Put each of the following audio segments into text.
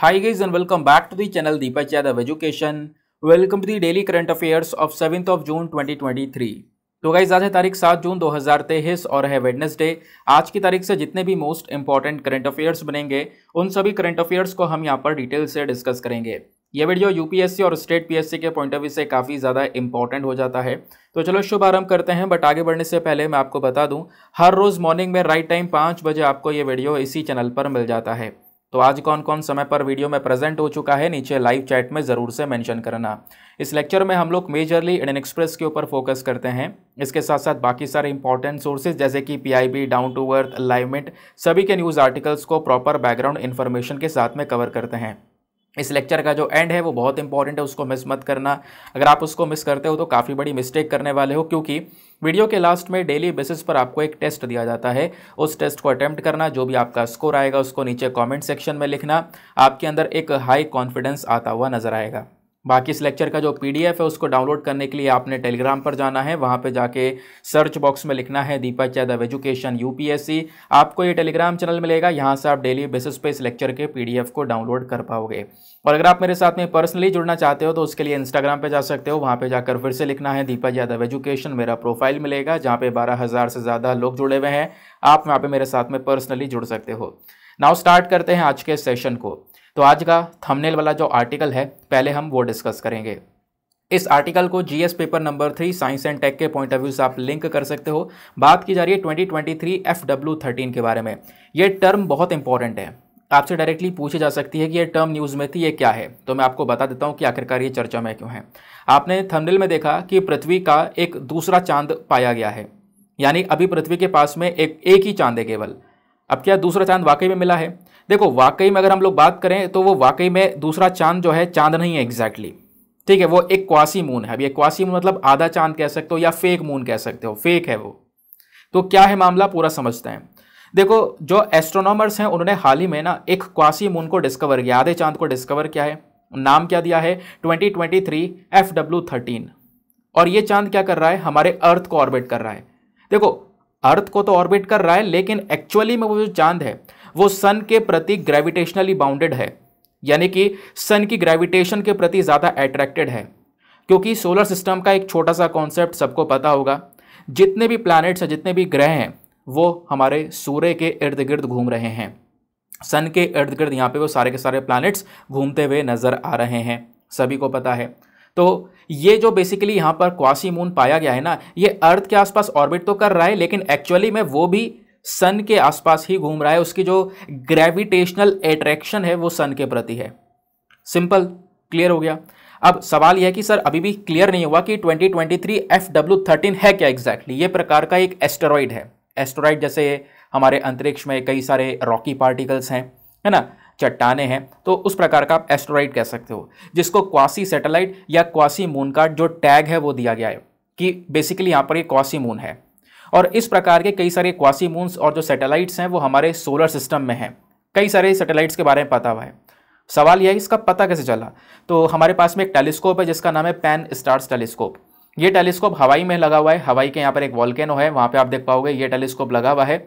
Hi guys and welcome back to the channel Deepak Yadav Education. Welcome to the daily current affairs of 7th of June 2023. तो guys आज है तारीख सात जून 2023 और है Wednesday आज की तारीख से जितने भी मोस्ट इंपॉर्टेंट करंट अफेयर्स बनेंगे उन सभी करंट अफेयर्स को हम यहाँ पर डिटेल से डिस्कस करेंगे ये वीडियो यूपीएससी और स्टेट पीएससी के पॉइंट ऑफ व्यू से काफ़ी ज़्यादा इंपॉर्टेंट हो जाता है तो चलो शुभारंभ करते हैं बट आगे बढ़ने से पहले मैं आपको बता दूं हर रोज़ मॉर्निंग में राइट टाइम पाँच बजे आपको ये वीडियो इसी चैनल पर मिल जाता है तो आज कौन कौन समय पर वीडियो में प्रेजेंट हो चुका है नीचे लाइव चैट में ज़रूर से मेंशन करना इस लेक्चर में हम लोग मेजरली इंडियन एक्सप्रेस के ऊपर फोकस करते हैं इसके साथ साथ बाकी सारे इंपॉर्टेंट सोर्सेज जैसे कि PIB down to earth alignment सभी के न्यूज़ आर्टिकल्स को प्रॉपर बैकग्राउंड इन्फॉर्मेशन के साथ में कवर करते हैं इस लेक्चर का जो एंड है वो बहुत इंपॉर्टेंट है उसको मिस मत करना अगर आप उसको मिस करते हो तो काफ़ी बड़ी मिस्टेक करने वाले हो क्योंकि वीडियो के लास्ट में डेली बेसिस पर आपको एक टेस्ट दिया जाता है उस टेस्ट को अटैम्प्ट करना जो भी आपका स्कोर आएगा उसको नीचे कमेंट सेक्शन में लिखना आपके अंदर एक हाई कॉन्फिडेंस आता हुआ नजर आएगा बाकी इस लेक्चर का जो पीडीएफ है उसको डाउनलोड करने के लिए आपने टेलीग्राम पर जाना है वहाँ पे जाके सर्च बॉक्स में लिखना है दीपक यादव एजुकेशन यूपीएससी आपको ये टेलीग्राम चैनल मिलेगा यहाँ से आप डेली बेसिस पे इस लेक्चर के पीडीएफ को डाउनलोड कर पाओगे और अगर आप मेरे साथ में पर्सनली जुड़ना चाहते हो तो उसके लिए इंस्टाग्राम पर जा सकते हो वहाँ पर जाकर फिर से लिखना है दीपक यादव एजुकेशन मेरा प्रोफाइल मिलेगा जहाँ पर बारह से ज़्यादा लोग जुड़े हुए हैं आप वहाँ पर मेरे साथ में पर्सनली जुड़ सकते हो नाउ स्टार्ट करते हैं आज के सेशन को तो आज का थंबनेल वाला जो आर्टिकल है पहले हम वो डिस्कस करेंगे इस आर्टिकल को GS paper number three science and tech के पॉइंट ऑफ व्यू से आप लिंक कर सकते हो बात की जा रही है 2023 थर्टीन के बारे में ये टर्म बहुत इंपॉर्टेंट है आपसे डायरेक्टली पूछी जा सकती है कि ये टर्म न्यूज़ में थी ये क्या है तो मैं आपको बता देता हूँ कि आखिरकार ये चर्चा में क्यों है आपने थंबनेल में देखा कि पृथ्वी का एक दूसरा चांद पाया गया है यानी अभी पृथ्वी के पास में एक एक ही चांद है केवल अब क्या दूसरा चांद वाकई में मिला है देखो वाकई में अगर हम लोग बात करें तो वो वाकई में दूसरा चांद जो है चांद नहीं है एग्जैक्टली ठीक है वो एक क्वासी मून है अभी एक क्वासी मून मतलब आधा चांद कह सकते हो या फेक मून कह सकते हो फेक है वो तो क्या है मामला पूरा समझते हैं देखो जो एस्ट्रोनॉमर्स हैं उन्होंने हाल ही में ना एक क्वासी मून को डिस्कवर किया आधे चांद को डिस्कवर किया है नाम क्या दिया है 2023 थर्टीन और ये चांद क्या कर रहा है हमारे अर्थ को ऑर्बिट कर रहा है देखो अर्थ को तो ऑर्बिट कर रहा है लेकिन एक्चुअली में वो जो चांद है वो सन के प्रति ग्रेविटेशनली बाउंडेड है यानी कि सन की ग्रेविटेशन के प्रति ज़्यादा अट्रैक्टेड है क्योंकि सोलर सिस्टम का एक छोटा सा कॉन्सेप्ट सबको पता होगा जितने भी प्लैनेट्स हैं जितने भी ग्रह हैं वो हमारे सूर्य के इर्द गिर्द घूम रहे हैं सन के इर्द गिर्द यहाँ पे वो सारे के सारे प्लैनेट्स घूमते हुए नज़र आ रहे हैं सभी को पता है तो ये जो बेसिकली यहाँ पर क्वासी मून पाया गया है ना ये अर्थ के आसपास ऑर्बिट तो कर रहा है लेकिन एक्चुअली में वो भी सन के आसपास ही घूम रहा है उसकी जो ग्रेविटेशनल एट्रैक्शन है वो सन के प्रति है सिंपल क्लियर हो गया अब सवाल यह है कि सर अभी भी क्लियर नहीं हुआ कि 2023 एफडब्ल्यू है क्या एग्जैक्टली ये प्रकार का एक एस्टेरॉयड है एस्टेरॉयड जैसे हमारे अंतरिक्ष में कई सारे रॉकी पार्टिकल्स हैं है ना चट्टाने हैं तो उस प्रकार का आप एस्ट्रॉइड कह सकते हो जिसको क्वासी सैटेलाइट या क्वासी मून का जो टैग है वो दिया गया है कि बेसिकली यहाँ पर ये क्वासी मून है और इस प्रकार के कई सारे क्वासी मून्स और जो सैटेलाइट्स हैं वो हमारे सोलर सिस्टम में हैं कई सारे सैटेलाइट्स के बारे में पता हुआ है सवाल यह है इसका पता कैसे चला तो हमारे पास में एक टेलीस्कोप है जिसका नाम है पैन स्टार्स टेलीस्कोप ये टेलीस्कोप हवाई में लगा हुआ है हवाई के यहाँ पर एक वॉल्केनो है वहाँ पर आप देख पाओगे ये टेलीस्कोप लगा हुआ है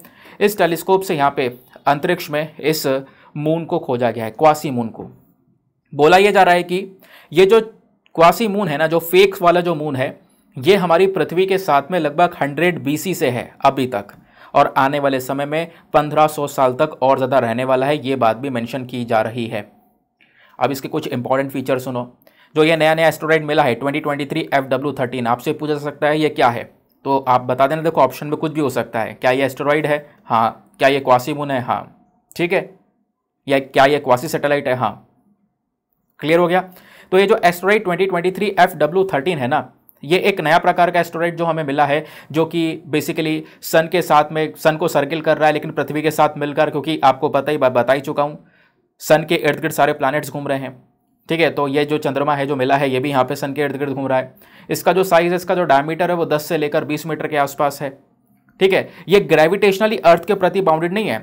इस टेलीस्कोप से यहाँ पर अंतरिक्ष में इस मून को खोजा गया है क्वासी मून को बोला यह जा रहा है कि ये जो क्वासी मून है ना जो फेक वाला जो मून है ये हमारी पृथ्वी के साथ में लगभग 100 बीसी से है अभी तक और आने वाले समय में 1500 साल तक और ज़्यादा रहने वाला है ये बात भी मेंशन की जा रही है अब इसके कुछ इंपॉर्टेंट फीचर सुनो जो ये नया नया एस्ट्रोराइड मिला है 2023 ट्वेंटी आपसे पूछा जा सकता है ये क्या है तो आप बता देना देखो ऑप्शन में कुछ भी हो सकता है क्या ये एस्ट्रोराइड है हाँ क्या ये क्वासीमून है हाँ ठीक है या क्या ये क्वासी सैटेलाइट है हाँ क्लियर हो गया तो ये जो एस्ट्रोराइड 2023 FW13 है ना ये एक नया प्रकार का एस्टोरॉइड जो हमें मिला है जो कि बेसिकली सन के साथ में सन को सर्किल कर रहा है लेकिन पृथ्वी के साथ मिलकर क्योंकि आपको पता ही बता ही चुका हूँ सन के इर्द गिर्द सारे प्लानट्स घूम रहे हैं ठीक है तो ये जो चंद्रमा है जो मिला है ये भी यहाँ पे सन के इर्द गिर्द घूम रहा है इसका जो साइज़ है इसका जो डायमीटर है वो 10 से लेकर 20 मीटर के आसपास है ठीक है ये ग्रेविटेशनली अर्थ के प्रति बाउंडेड नहीं है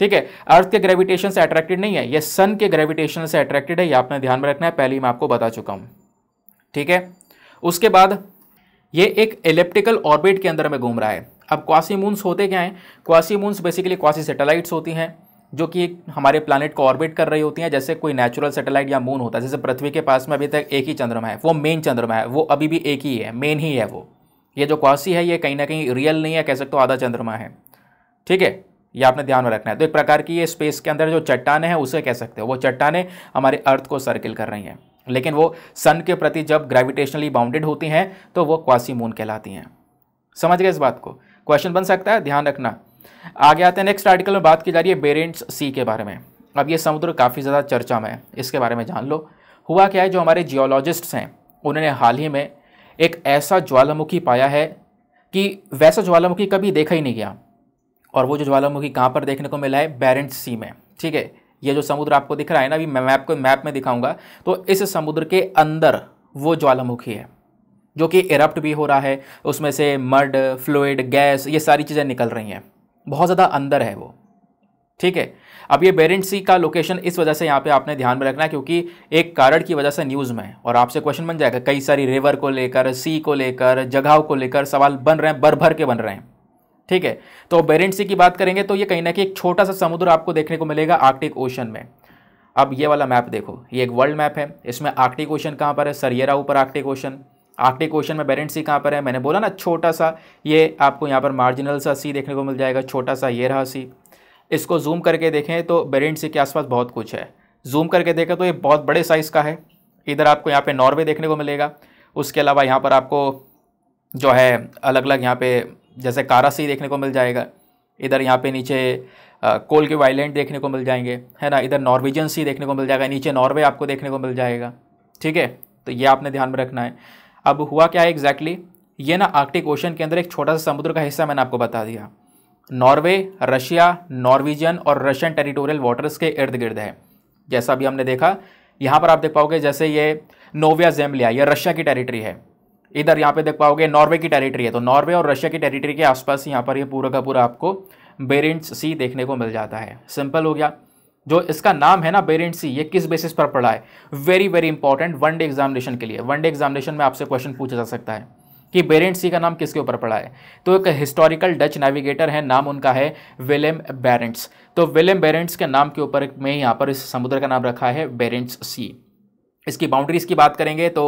ठीक है अर्थ के ग्रेविटेशन से अट्रैक्टेड नहीं है ये सन के ग्रेविटेशन से अट्रैक्टेड है ये आपने ध्यान में रखना है पहले ही मैं आपको बता चुका हूँ ठीक है उसके बाद ये एक इलेप्टिकल ऑर्बिट के अंदर में घूम रहा है अब क्वासी मून्स होते क्या हैं quasi moons basically quasi satellites होती हैं जो कि हमारे प्लानट को ऑर्बिट कर रही होती हैं जैसे कोई नेचुरल सेटेलाइट या मून होता है जैसे पृथ्वी के पास में अभी तक एक ही चंद्रमा है वो मेन चंद्रमा है वो अभी भी एक ही है मेन ही है वो ये जो क्वासी है ये कहीं ना कहीं रियल नहीं है कह सकते हो आधा चंद्रमा है ठीक है ये आपने ध्यान में रखना है तो एक प्रकार की ये स्पेस के अंदर जो चट्टाने हैं उसे कह सकते हो वो चट्टाने हमारे अर्थ को सर्किल कर रही हैं लेकिन वो सन के प्रति जब ग्रेविटेशनली बाउंडेड होती हैं तो वो क्वासी मून कहलाती हैं समझ गए इस बात को क्वेश्चन बन सकता है ध्यान रखना आगे आते हैं नेक्स्ट आर्टिकल में बात की जा रही है बेरेंट्स सी के बारे में अब ये समुद्र काफ़ी ज़्यादा चर्चा में है इसके बारे में जान लो हुआ क्या है जो हमारे जियोलॉजिस्ट्स हैं उन्होंने हाल ही में एक ऐसा ज्वालामुखी पाया है कि वैसा ज्वालामुखी कभी देखा ही नहीं गया और वो जो ज्वालामुखी कहाँ पर देखने को मिला है बैरेंट्स सी में ठीक है ये जो समुद्र आपको दिख रहा है ना अभी मैं मैप को मैप में दिखाऊंगा तो इस समुद्र के अंदर वो ज्वालामुखी है जो कि इरप्ट भी हो रहा है उसमें से मर्ड फ्लूड गैस ये सारी चीज़ें निकल रही हैं बहुत ज़्यादा अंदर है वो ठीक है अब ये बेरेंट सी का लोकेशन इस वजह से यहाँ पे आपने ध्यान में रखना है क्योंकि एक कारण की वजह से न्यूज़ में और आपसे क्वेश्चन बन जाएगा कई सारी रिवर को लेकर सी को लेकर जगहों को लेकर सवाल बन रहे हैं भर भर के बन रहे हैं ठीक है तो बेरेंट सी की बात करेंगे तो ये कहीं ना कहीं एक छोटा सा समुद्र आपको देखने को मिलेगा आर्कटिक ओशन में अब ये वाला मैप देखो ये एक वर्ल्ड मैप है इसमें आर्कटिक ओशन कहाँ पर है सरियरा ऊपर आर्कटिक ओशन आर्कटिक ओशन में बेरेंट सी कहाँ पर है मैंने बोला ना छोटा सा ये आपको यहाँ पर मार्जिनल सा सी देखने को मिल जाएगा छोटा सा ये रहा सी इसको जूम करके देखें तो बेरेंट सी के आसपास बहुत कुछ है जूम करके देखें तो ये बहुत बड़े साइज़ का है इधर आपको यहाँ पे नॉर्वे देखने को मिलेगा उसके अलावा यहाँ पर आपको जो है अलग अलग यहाँ पे जैसे कारासी देखने को मिल जाएगा इधर यहाँ पे नीचे कोल के वाइलैंड देखने को मिल जाएंगे है ना इधर नॉर्वेजियन सी देखने को मिल जाएगा नीचे नॉर्वे आपको देखने को मिल जाएगा ठीक है तो ये आपने ध्यान में रखना है अब हुआ क्या है एग्जैक्टली ये ना आर्कटिक ओशन के अंदर एक छोटा सा समुद्र का हिस्सा मैंने आपको बता दिया नॉर्वे रशिया नॉर्वेजियन और रशियन टेरिटोरियल वाटर्स के इर्द गिर्द है जैसा अभी हमने देखा यहाँ पर आप देख पाओगे जैसे ये नोविया जेम्बलिया ये रशिया की टेरिटरी है इधर यहाँ पे देख पाओगे नॉर्वे की टेरिटरी है तो नॉर्वे और रशिया की टेरिटरी के आसपास यहाँ पर ये यह पूरा का पूरा आपको बेरेंट्स सी देखने को मिल जाता है सिंपल हो गया जो इसका नाम है ना बेरेंट सी ये किस बेसिस पर पड़ा है very very important one day examination के लिए वन डे एग्जामिनेशन में आपसे क्वेश्चन पूछा जा सकता है कि बेरेंट सी का नाम किसके ऊपर पड़ा है तो एक हिस्टोरिकल डच नेविगेटर है नाम उनका है विलियम बेरेंट्स तो विलियम बेरेंट्स के नाम के ऊपर में यहाँ पर इस समुद्र का नाम रखा है बेरेंट्स सी इसकी बाउंड्रीज़ की बात करेंगे तो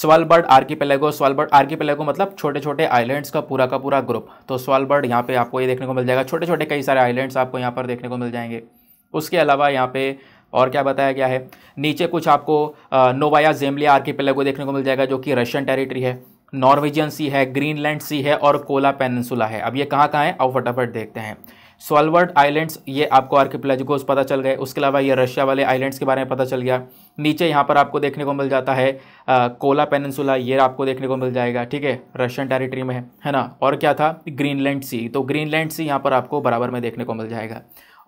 स्वालबर्ड आर्कीपेलेगो स्वालबर्ड आर्कीपेलेगो मतलब छोटे छोटे आइलैंड्स का पूरा का पूरा ग्रुप तो स्वालबर्ड यहाँ पे आपको ये देखने को मिल जाएगा छोटे छोटे कई सारे आइलैंड्स आपको यहाँ पर देखने को मिल जाएंगे उसके अलावा यहाँ पे और क्या बताया गया है नीचे कुछ आपको नोवाया जेमलिया आर्कीपेलेगो देखने को मिल जाएगा जो कि रशियन टेरिटरी है नॉर्वेजियन सी है ग्रीनलैंड सी है और कोला पेनसुला है अब ये कहाँ कहाँ है अब फटाफट देखते हैं सोलवर्ड आइलैंड्स ये आपको आर्किपेलाजिकोस पता चल गए उसके अलावा ये रशिया वाले आइलैंड्स के बारे में पता चल गया नीचे यहाँ पर आपको देखने को मिल जाता है आ, कोला पेनसुला ये आपको देखने को मिल जाएगा ठीक है रशियन टेरिटरी में है है ना और क्या था ग्रीनलैंड सी तो ग्रीनलैंड सी यहाँ पर आपको बराबर में देखने को मिल जाएगा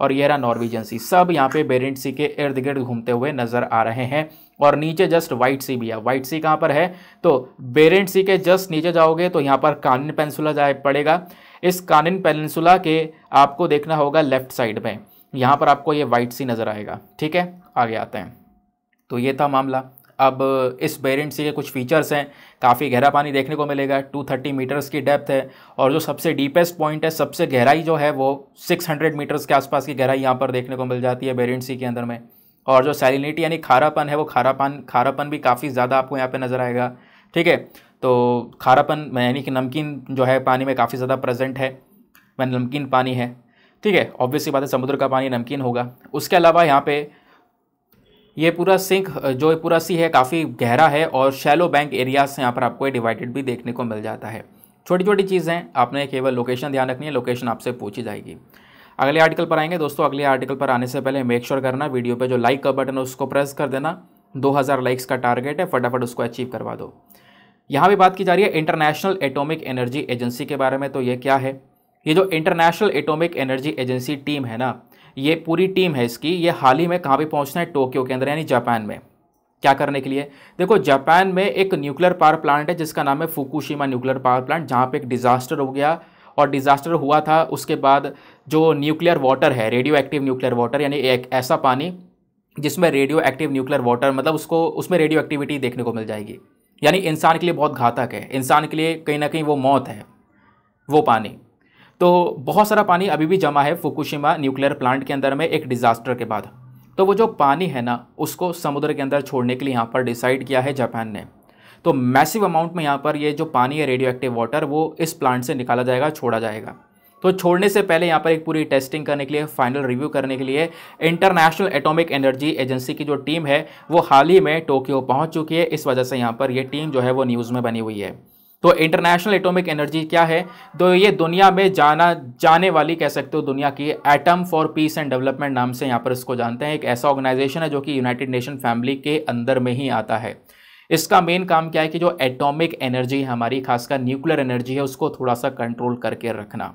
और ये रहा नॉर्वेजियन सी सब यहाँ पे बेरेंट सी के इर्द गिर्द घूमते हुए नजर आ रहे हैं और नीचे जस्ट वाइट सी भी है वाइट सी कहाँ पर है तो बेरेंट सी के जस्ट नीचे जाओगे तो यहाँ पर कानिन पेंसुला जाए पड़ेगा इस कानिन पेनसुला के आपको देखना होगा लेफ्ट साइड में यहाँ पर आपको ये वाइट सी नज़र आएगा ठीक है आगे आते हैं तो ये था मामला अब इस बेरेंट सी के कुछ फीचर्स हैं काफ़ी गहरा पानी देखने को मिलेगा 230 मीटर्स की डेप्थ है और जो सबसे डीपेस्ट पॉइंट है सबसे गहराई जो है वो 600 मीटर्स के आसपास की गहराई यहाँ पर देखने को मिल जाती है बेरेंट सी के अंदर में और जो सैलिनिटी यानी खारापन है वो खारापन खारापन भी काफ़ी ज़्यादा आपको यहाँ पर नज़र आएगा ठीक है तो खारापन यानी कि नमकीन जो है पानी में काफ़ी ज़्यादा प्रेजेंट है मैं नमकीन पानी है ठीक है ऑब्वियसली बात है समुद्र का पानी नमकीन होगा उसके अलावा यहाँ पे ये पूरा सिंक जो पूरा सी है काफ़ी गहरा है और शैलो बैंक एरियाज से यहाँ पर आपको डिवाइडेड भी देखने को मिल जाता है छोटी छोटी चीज़ें आपने केवल लोकेशन ध्यान रखनी है लोकेशन आपसे पूछी जाएगी अगले आर्टिकल पर आएंगे दोस्तों अगले आर्टिकल पर आने से पहले मेक श्योर करना वीडियो पर जो लाइक का बटन है उसको प्रेस कर देना दो लाइक्स का टारगेट है फटाफट उसको अचीव करवा दो यहाँ भी बात की जा रही है इंटरनेशनल एटॉमिक एनर्जी एजेंसी के बारे में तो ये क्या है ये जो International Atomic Energy Agency team है ना ये पूरी टीम है इसकी ये हाल ही में कहाँ भी पहुँचना है टोक्यो के अंदर यानी जापान में क्या करने के लिए देखो जापान में एक न्यूक्लियर पावर प्लांट है जिसका नाम है फुकुशिमा न्यूक्लियर पावर प्लांट जहाँ पे एक डिज़ास्टर हो गया और डिज़ास्टर हुआ था उसके बाद जो न्यूक्लियर वाटर है रेडियो एक्टिव न्यूक्लियर वाटर यानी एक ऐसा पानी जिसमें रेडियो एक्टिव न्यूक्लियर वाटर मतलब उसको उसमें रेडियो एक्टिविटी देखने को मिल जाएगी यानी इंसान के लिए बहुत घातक है इंसान के लिए कहीं ना कहीं वो मौत है वो पानी तो बहुत सारा पानी अभी भी जमा है फुकुशिमा न्यूक्लियर प्लांट के अंदर में एक डिज़ास्टर के बाद तो वो जो पानी है ना उसको समुद्र के अंदर छोड़ने के लिए यहाँ पर डिसाइड किया है जापान ने तो मैसिव अमाउंट में यहाँ पर ये जो पानी है रेडियो एक्टिव वाटर वो इस प्लांट से निकाला जाएगा छोड़ा जाएगा तो छोड़ने से पहले यहाँ पर एक पूरी टेस्टिंग करने के लिए फाइनल रिव्यू करने के लिए इंटरनेशनल एटॉमिक एनर्जी एजेंसी की जो टीम है वो हाल ही में टोक्यो पहुँच चुकी है इस वजह से यहाँ पर ये टीम जो है वो न्यूज़ में बनी हुई है तो इंटरनेशनल एटॉमिक एनर्जी क्या है तो ये दुनिया में जाना जाने वाली कह सकते हो दुनिया की atom for peace and development नाम से यहाँ पर इसको जानते हैं एक ऐसा ऑर्गेनाइजेशन है जो कि यूनाइटेड नेशन फैमिली के अंदर में ही आता है इसका मेन काम क्या है कि जो एटॉमिक एनर्जी हमारी खासकर न्यूक्लियर एनर्जी है उसको थोड़ा सा कंट्रोल करके रखना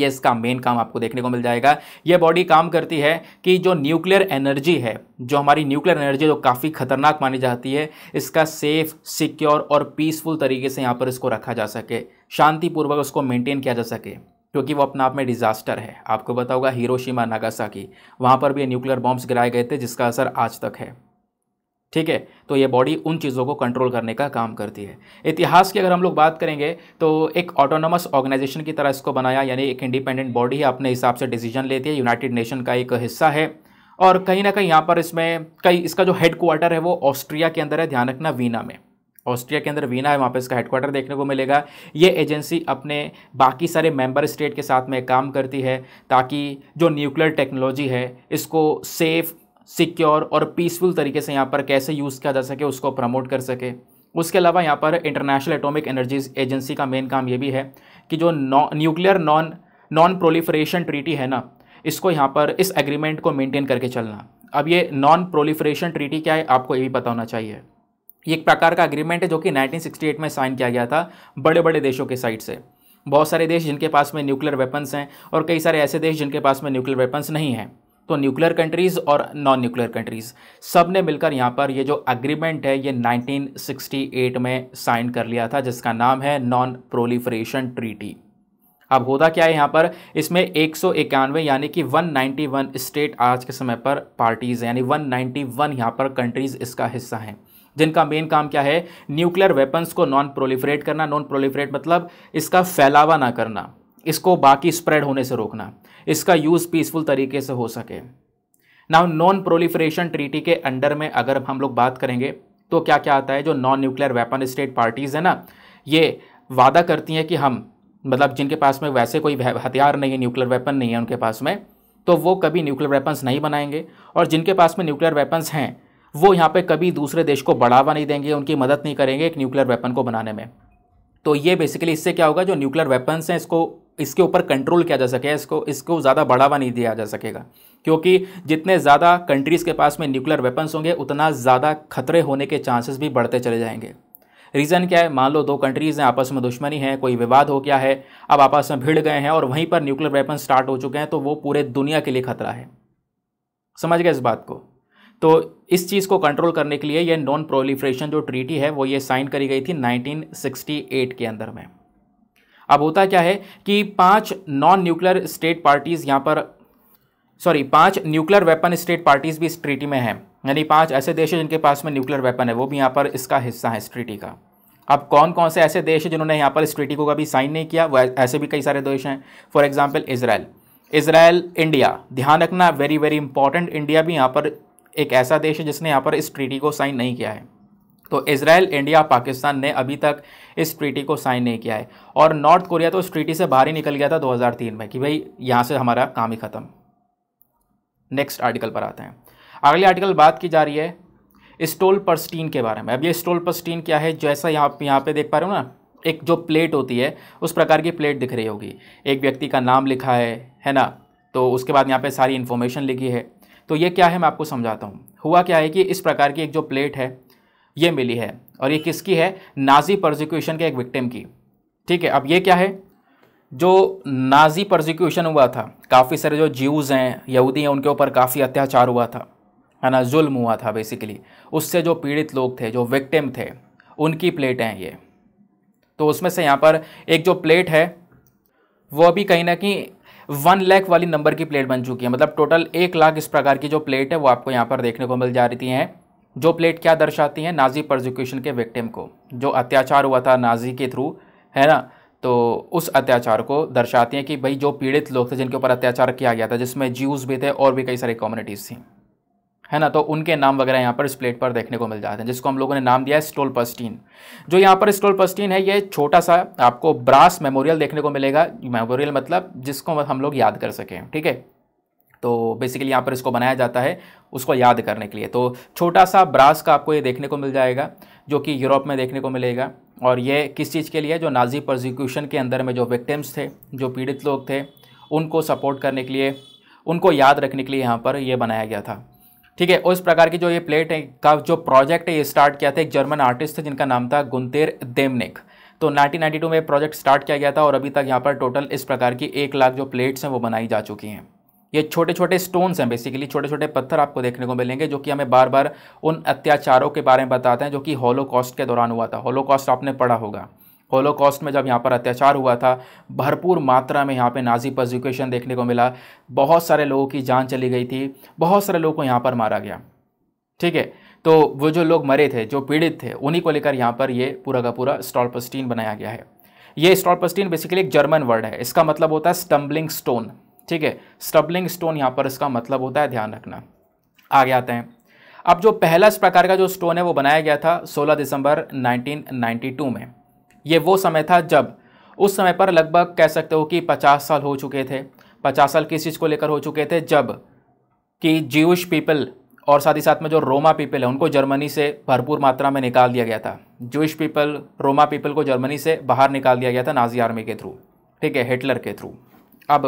ये इसका मेन काम आपको देखने को मिल जाएगा ये बॉडी काम करती है कि जो न्यूक्लियर एनर्जी है जो हमारी न्यूक्लियर एनर्जी जो काफ़ी खतरनाक मानी जाती है इसका सेफ सिक्योर और पीसफुल तरीके से यहाँ पर इसको रखा जा सके शांतिपूर्वक उसको मेंटेन किया जा सके क्योंकि वो अपने आप में डिज़ास्टर है आपको बताऊंगा हिरोशिमा नागासाकी वहाँ पर भी न्यूक्लियर बॉम्ब्स गिराए गए थे जिसका असर आज तक है ठीक है तो ये बॉडी उन चीज़ों को कंट्रोल करने का काम करती है इतिहास की अगर हम लोग बात करेंगे तो एक ऑटोनोमस ऑर्गेनाइजेशन की तरह इसको बनाया यानी एक इंडिपेंडेंट बॉडी है अपने हिसाब से डिसीजन लेती है यूनाइटेड नेशन का एक हिस्सा है और कहीं ना कहीं यहाँ पर इसमें कई इसका जो हेड क्वार्टर है वो ऑस्ट्रिया के अंदर है ध्यान रखना वीना में ऑस्ट्रिया के अंदर वीना है वहाँ पर इसका हेडक्वार्टर देखने को मिलेगा ये एजेंसी अपने बाकी सारे मेंबर स्टेट के साथ में काम करती है ताकि जो न्यूक्लियर टेक्नोलॉजी है इसको सेफ़ सिक्योर और पीसफुल तरीके से यहाँ पर कैसे यूज़ किया जा सके उसको प्रमोट कर सके उसके अलावा यहाँ पर इंटरनेशनल एटॉमिक एनर्जी एजेंसी का मेन काम ये भी है कि जो नॉ nuclear non non proliferation treaty है ना इसको यहाँ पर इस एग्रीमेंट को मेंटेन करके चलना अब ये नॉन प्रोलीफ्रेशन ट्रीटी क्या है आपको ये भी पता होना चाहिए ये एक प्रकार का एग्रीमेंट है जो कि 1968 में साइन किया गया था बड़े बड़े देशों के साइड से बहुत सारे देश जिनके पास में न्यूक्लियर वेपन्स हैं और कई सारे ऐसे देश जिनके पास में न्यूक्लियर वेपन्स नहीं हैं तो न्यूक्लियर कंट्रीज़ और नॉन न्यूक्लियर कंट्रीज़ सब ने मिलकर यहाँ पर ये जो अग्रीमेंट है ये 1968 में साइन कर लिया था जिसका नाम है नॉन प्रोलीफरेशन ट्रीटी अब होता क्या है यहाँ पर इसमें एक सौ इक्यानवे यानी कि 191 स्टेट आज के समय पर पार्टीज़ यानी 191 यहाँ पर कंट्रीज़ इसका हिस्सा हैं जिनका मेन काम क्या है न्यूक्लियर वेपन्स को नॉन प्रोलीफरेट करना नॉन प्रोलीफरेट मतलब इसका फैलावा ना करना इसको बाकी स्प्रेड होने से रोकना इसका यूज़ पीसफुल तरीके से हो सके ना नॉन प्रोलिफरेशन ट्रीटी के अंडर में अगर हम लोग बात करेंगे तो क्या क्या आता है जो non nuclear weapon state parties है ना ये वादा करती हैं कि हम मतलब जिनके पास में वैसे कोई हथियार नहीं है न्यूक्लियर वेपन नहीं है उनके पास में तो वो कभी न्यूक्लियर वेपन्स नहीं बनाएंगे और जिनके पास में न्यूक्लियर वेपन्स हैं वो यहाँ पे कभी दूसरे देश को बढ़ावा नहीं देंगे उनकी मदद नहीं करेंगे एक न्यूक्लियर वेपन को बनाने में तो ये बेसिकली इससे क्या होगा जो न्यूक्लियर वेपन्स हैं इसको इसके ऊपर कंट्रोल किया जा सके इसको इसको ज़्यादा बढ़ावा नहीं दिया जा सकेगा क्योंकि जितने ज़्यादा कंट्रीज़ के पास में न्यूक्लियर वेपन्स होंगे उतना ज़्यादा खतरे होने के चांसेस भी बढ़ते चले जाएंगे रीज़न क्या है मान लो दो कंट्रीज़ हैं आपस में दुश्मनी है कोई विवाद हो गया है अब आपस में भिड़ गए हैं और वहीं पर न्यूक्लियर वेपन स्टार्ट हो चुके हैं तो वो पूरे दुनिया के लिए खतरा है समझ गए इस बात को तो इस चीज़ को कंट्रोल करने के लिए यह नॉन प्रोलीफ्रेशन जो ट्रीटी है वो ये साइन करी गई थी 1968 के अंदर में अब होता क्या है कि पांच नॉन न्यूक्लियर स्टेट पार्टीज़ यहाँ पर सॉरी पांच न्यूक्लियर वेपन स्टेट पार्टीज़ भी इस ट्रीटी में हैं यानी पांच ऐसे देश हैं जिनके पास में न्यूक्लियर वेपन है वो भी यहाँ पर इसका हिस्सा है इस ट्रीटी का अब कौन कौन से ऐसे देश हैं जिन्होंने यहाँ पर इस ट्रीटी को कभी साइन नहीं किया वो ऐसे भी कई सारे देश हैं for example Israel Israel India ध्यान रखना वेरी वेरी इंपॉर्टेंट इंडिया भी यहाँ पर एक ऐसा देश है जिसने यहाँ पर इस ट्रीटी को साइन नहीं किया है तो इसराइल इंडिया पाकिस्तान ने अभी तक इस ट्रीटी को साइन नहीं किया है और नॉर्थ कोरिया तो इस ट्रीटी से बाहर ही निकल गया था 2003 में कि भाई यहाँ से हमारा काम ही ख़त्म नेक्स्ट आर्टिकल पर आते हैं अगले आर्टिकल बात की जा रही है स्टोल परस्टीन के बारे में अब ये स्टोल परस्टीन क्या है जैसा यहाँ यहाँ पे देख पा रहे हो ना एक जो प्लेट होती है उस प्रकार की प्लेट दिख रही होगी एक व्यक्ति का नाम लिखा है है ना तो उसके बाद यहाँ पे सारी इन्फॉर्मेशन लिखी है तो ये क्या है मैं आपको समझाता हूँ हुआ क्या है कि इस प्रकार की एक जो प्लेट है ये मिली है और ये किसकी है नाजी प्रोजिक्यूशन के एक विक्टिम की ठीक है अब ये क्या है जो नाजी प्रोजिक्यूशन हुआ था काफ़ी सारे जो जीव्स हैं यहूदी हैं उनके ऊपर काफ़ी अत्याचार हुआ था है ना जुल्म हुआ था बेसिकली उससे जो पीड़ित लोग थे जो विक्टिम थे उनकी प्लेट हैं ये तो उसमें से यहाँ पर एक जो प्लेट है वो अभी कहीं ना कहीं वन लैख वाली नंबर की प्लेट बन चुकी है मतलब टोटल एक लाख इस प्रकार की जो प्लेट है वो आपको यहाँ पर देखने को मिल जा रही हैं जो प्लेट क्या दर्शाती है नाजी प्रोजिक्यूशन के विक्टिम को जो अत्याचार हुआ था नाजी के थ्रू है ना तो उस अत्याचार को दर्शाती हैं कि भाई जो पीड़ित लोग थे जिनके ऊपर अत्याचार किया गया था जिसमें ज्यूज़ भी थे और भी कई सारी कम्युनिटीज़ थी है ना तो उनके नाम वगैरह यहाँ पर इस प्लेट पर देखने को मिल जाते हैं जिसको हम लोगों ने नाम दिया है स्टोल पस्टीन जो यहाँ पर स्टोल पस्टीन है ये छोटा सा आपको ब्रास मेमोरियल देखने को मिलेगा मेमोरियल मतलब जिसको हम लोग याद कर सकें ठीक है तो बेसिकली यहाँ पर इसको बनाया जाता है उसको याद करने के लिए तो छोटा सा ब्रास का आपको ये देखने को मिल जाएगा जो कि यूरोप में देखने को मिलेगा और ये किस चीज़ के लिए जो नाजी प्रोसिक्यूशन के अंदर में जो विक्टिम्स थे जो पीड़ित लोग थे उनको सपोर्ट करने के लिए उनको याद रखने के लिए यहाँ पर ये बनाया गया था ठीक है उस प्रकार की जो ये प्लेट है का जो प्रोजेक्ट है ये स्टार्ट किया था एक जर्मन आर्टिस्ट थे जिनका नाम था गुंतेर देमनिक तो 1992 में प्रोजेक्ट स्टार्ट किया गया था और अभी तक यहाँ पर टोटल इस प्रकार की एक लाख जो प्लेट्स हैं वो बनाई जा चुकी हैं ये छोटे छोटे स्टोन्स हैं बेसिकली छोटे छोटे पत्थर आपको देखने को मिलेंगे जो कि हमें बार बार उन अत्याचारों के बारे में बताते हैं जो कि होलोकॉस्ट के दौरान हुआ था होलोकॉस्ट आपने पढ़ा होगा होलोकॉस्ट में जब यहाँ पर अत्याचार हुआ था भरपूर मात्रा में यहाँ पे नाजी प्रोजिक्यूशन देखने को मिला बहुत सारे लोगों की जान चली गई थी बहुत सारे लोगों को यहाँ पर मारा गया ठीक है तो वो जो लोग मरे थे जो पीड़ित थे उन्हीं को लेकर यहाँ पर ये पूरा का पूरा स्टॉलपस्टीन बनाया गया है ये स्टॉलपस्टीन बेसिकली एक जर्मन वर्ड है इसका मतलब होता है स्टम्बलिंग स्टोन ठीक है स्टबलिंग स्टोन यहाँ पर इसका मतलब होता है ध्यान रखना आगे आते हैं अब जो पहला इस प्रकार का जो स्टोन है वो बनाया गया था 16 दिसंबर 1992 में ये वो समय था जब उस समय पर लगभग कह सकते हो कि 50 साल हो चुके थे 50 साल किस चीज़ को लेकर हो चुके थे जब कि जीवश पीपल और साथ ही साथ में जो रोमा पीपल है उनको जर्मनी से भरपूर मात्रा में निकाल दिया गया था जूश पीपल रोमा पीपल को जर्मनी से बाहर निकाल दिया गया था नाजी आर्मी के थ्रू ठीक है हिटलर के थ्रू अब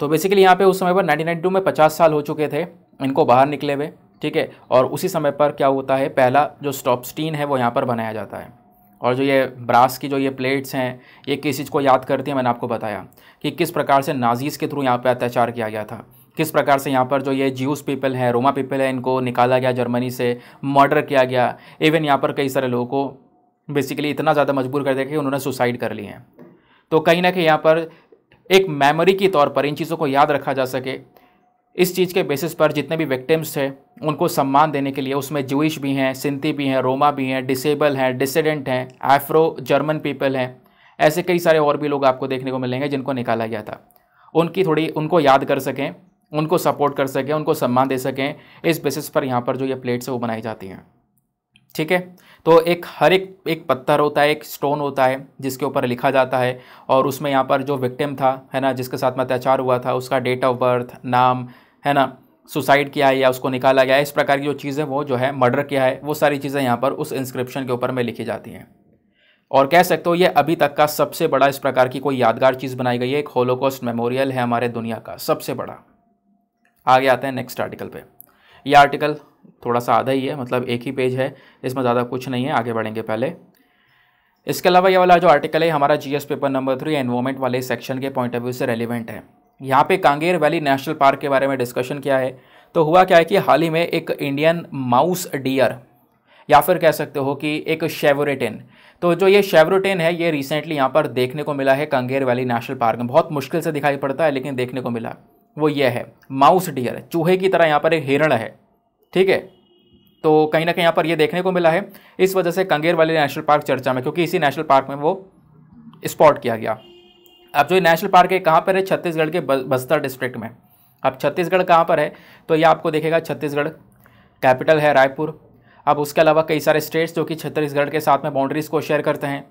तो बेसिकली यहाँ पे उस समय पर 1992 में 50 साल हो चुके थे इनको बाहर निकले हुए ठीक है और उसी समय पर क्या होता है पहला जो स्टॉप स्टीन है वो यहाँ पर बनाया जाता है और जो ये ब्रास की जो ये प्लेट्स हैं ये किस चीज़ को याद करती है मैंने आपको बताया कि किस प्रकार से नाजीज़ के थ्रू यहाँ पर अत्याचार किया गया था किस प्रकार से यहाँ पर जो ये ज्यूस पीपल हैं रोमा पीपल हैं इनको निकाला गया जर्मनी से मर्डर किया गया इवन यहाँ पर कई सारे लोगों को बेसिकली इतना ज़्यादा मजबूर कर दिया कि उन्होंने सुसाइड कर लिए हैं तो कहीं ना कहीं यहाँ पर एक मेमोरी के तौर पर इन चीज़ों को याद रखा जा सके इस चीज़ के बेसिस पर जितने भी विक्टिम्स थे उनको सम्मान देने के लिए उसमें जूश भी हैं सिंती भी हैं रोमा भी हैं डिसेबल हैं डिसडेंट हैं एफ्रो जर्मन पीपल हैं ऐसे कई सारे और भी लोग आपको देखने को मिलेंगे जिनको निकाला गया था उनकी थोड़ी उनको याद कर सकें उनको सपोर्ट कर सकें उनको सम्मान दे सकें इस बेसिस पर यहाँ पर जो ये प्लेट्स हैं वो बनाई जाती हैं ठीक है तो एक हर एक एक पत्थर होता है एक स्टोन होता है जिसके ऊपर लिखा जाता है और उसमें यहाँ पर जो विक्टिम था है ना जिसके साथ में अत्याचार हुआ था उसका डेट ऑफ बर्थ नाम है ना सुसाइड किया है या उसको निकाला गया इस प्रकार की जो चीज़ें वो जो है मर्डर किया है वो सारी चीज़ें यहाँ पर उस इंस्क्रिप्शन के ऊपर में लिखी जाती हैं और कह सकते हो ये अभी तक का सबसे बड़ा इस प्रकार की कोई यादगार चीज़ बनाई गई है एक होलोकॉस्ट मेमोरियल है हमारे दुनिया का सबसे बड़ा आगे आते हैं नेक्स्ट आर्टिकल पे यह आर्टिकल थोड़ा सा आधा ही है मतलब एक ही पेज है इसमें ज़्यादा कुछ नहीं है आगे बढ़ेंगे पहले इसके अलावा ये वाला जो आर्टिकल है हमारा GS paper number three environment वाले सेक्शन के पॉइंट ऑफ व्यू से रेलिवेंट है यहाँ पे कांगेर वैली नेशनल पार्क के बारे में डिस्कशन किया है तो हुआ क्या है कि हाल ही में एक इंडियन माउस डियर या फिर कह सकते हो कि एक शेवरेटेन तो जो ये शेवरोटेन है ये रिसेंटली यहाँ पर देखने को मिला है कांगेर वैली नेशनल पार्क में बहुत मुश्किल से दिखाई पड़ता है लेकिन देखने को मिला वो ये है माउस डियर चूहे की तरह यहाँ पर एक हिरण है ठीक है तो कहीं ना कहीं यहाँ पर ये देखने को मिला है इस वजह से कंगेर वाले नेशनल पार्क चर्चा में क्योंकि इसी नेशनल पार्क में वो स्पॉट किया गया अब जो नेशनल पार्क है कहाँ पर है छत्तीसगढ़ के बस्तर डिस्ट्रिक्ट में अब छत्तीसगढ़ कहाँ पर है तो ये आपको देखेगा छत्तीसगढ़ कैपिटल है रायपुर अब उसके अलावा कई सारे स्टेट्स जो कि छत्तीसगढ़ के साथ में बाउंड्रीज़ को शेयर करते हैं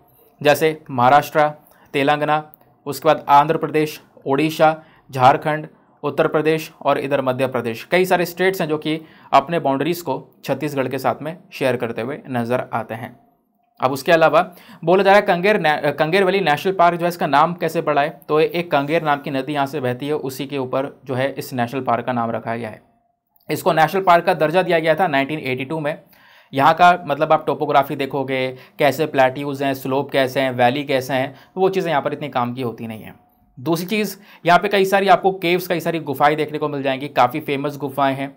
जैसे महाराष्ट्र तेलंगाना उसके बाद आंध्र प्रदेश ओडिशा झारखंड उत्तर प्रदेश और इधर मध्य प्रदेश कई सारे स्टेट्स हैं जो कि अपने बाउंड्रीज़ को छत्तीसगढ़ के साथ में शेयर करते हुए नज़र आते हैं अब उसके अलावा बोला जा रहा है Kanger Kanger Valley National Park जो है इसका नाम कैसे पड़ा है तो एक कंगेर नाम की नदी यहाँ से बहती है उसी के ऊपर जो है इस नेशनल पार्क का नाम रखा गया है इसको नेशनल पार्क का दर्जा दिया गया था 1982 में यहाँ का मतलब आप टोपोग्राफी देखोगे कैसे प्लेट्यूज़ हैं स्लोप कैसे हैं वैली कैसे हैं वो चीज़ें यहाँ पर इतनी काम की होती नहीं हैं दूसरी चीज़ यहाँ पे कई सारी आपको केव्स कई सारी गुफाएं देखने को मिल जाएंगी काफ़ी फेमस गुफाएं हैं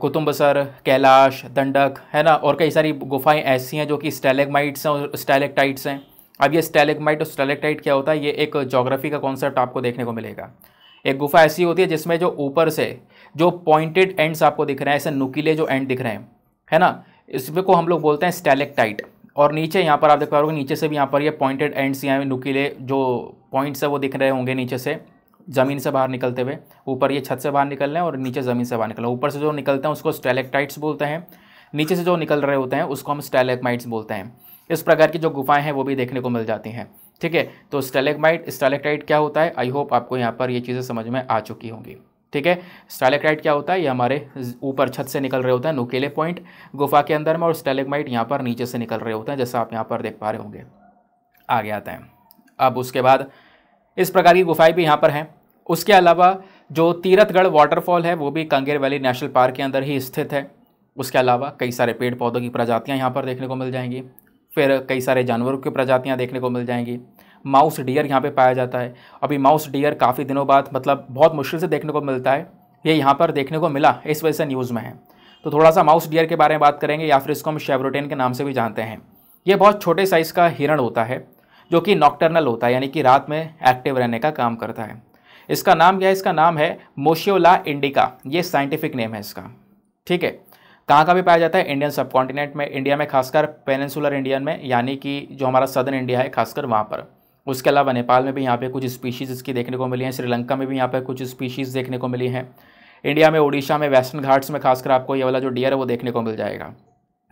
कुतुबसर कैलाश दंडक है ना और कई सारी गुफाएं ऐसी हैं जो कि स्टेलेगमाइट्स हैं और स्टेलेक्टाइट्स हैं अब ये स्टेलेगमाइट और स्टेलेक्टाइट क्या होता है ये एक जोग्राफी का कॉन्सेप्ट आपको देखने को मिलेगा एक गुफा ऐसी होती है जिसमें जो ऊपर से जो पॉइंटेड एंड्स आपको दिख रहे हैं ऐसे नुकीले जो एंड दिख रहे हैं है ना इसमें को हम लोग बोलते हैं स्टेलेक्टाइट और नीचे यहाँ पर आप देख पा रहे हो नीचे से भी यहाँ पर ये पॉइंटेड एंड्स यहाँ नुकीले जो पॉइंट्स है वो दिख रहे होंगे नीचे से ज़मीन से बाहर निकलते हुए ऊपर ये छत से बाहर निकल रहे हैं और नीचे ज़मीन से बाहर निकल रहे हैं ऊपर से जो निकलते हैं उसको स्टेलेक्टाइट्स बोलते हैं नीचे से जो निकल रहे होते हैं उसको हम स्टेलेक्माइट्स बोलते हैं इस प्रकार की जो गुफाएं हैं वो भी देखने को मिल जाती हैं ठीक है तो स्टेलेक्माइट स्टेलेक्टाइट क्या होता है आई होप आपको यहाँ पर ये चीज़ें समझ में आ चुकी होंगी ठीक है स्टाइलेक्राइट क्या होता है ये हमारे ऊपर छत से निकल रहे होते हैं नुकेले पॉइंट गुफा के अंदर में और स्टेलेगमाइट यहाँ पर नीचे से निकल रहे होते हैं जैसा आप यहाँ पर देख पा रहे होंगे आगे आते हैं अब उसके बाद इस प्रकार की गुफाएं भी यहाँ पर हैं उसके अलावा जो तीरथगढ़ वाटरफॉल है वो भी कंगेर वैली नेशनल पार्क के अंदर ही स्थित है उसके अलावा कई सारे पेड़ पौधों की प्रजातियाँ यहाँ पर देखने को मिल जाएंगी फिर कई सारे जानवरों की प्रजातियाँ देखने को मिल जाएंगी माउस डियर यहाँ पे पाया जाता है अभी माउस डियर काफ़ी दिनों बाद मतलब बहुत मुश्किल से देखने को मिलता है ये यहाँ पर देखने को मिला इस वजह से न्यूज़ में है तो थोड़ा सा माउस डियर के बारे में बात करेंगे या फिर इसको हम शेवरोटेन के नाम से भी जानते हैं ये बहुत छोटे साइज़ का हिरण होता है जो कि नॉक्टर्नल होता है यानी कि रात में एक्टिव रहने का काम करता है इसका नाम क्या है इसका नाम है मोशियोला इंडिका ये साइंटिफिक नेम है इसका ठीक है कहाँ का भी पाया जाता है इंडियन सबकॉन्टिनेंट में इंडिया में खासकर पेनिनसुलर इंडियन में यानी कि जो हमारा सदर्न इंडिया है खासकर वहाँ पर उसके अलावा नेपाल में भी यहाँ पे कुछ स्पीशीज़ इसकी देखने को मिली हैं श्रीलंका में भी यहाँ पे कुछ स्पीशीज़ देखने को मिली हैं इंडिया में उड़ीसा में वेस्टर्न घाट्स में खासकर आपको ये वाला जो डियर है वो देखने को मिल जाएगा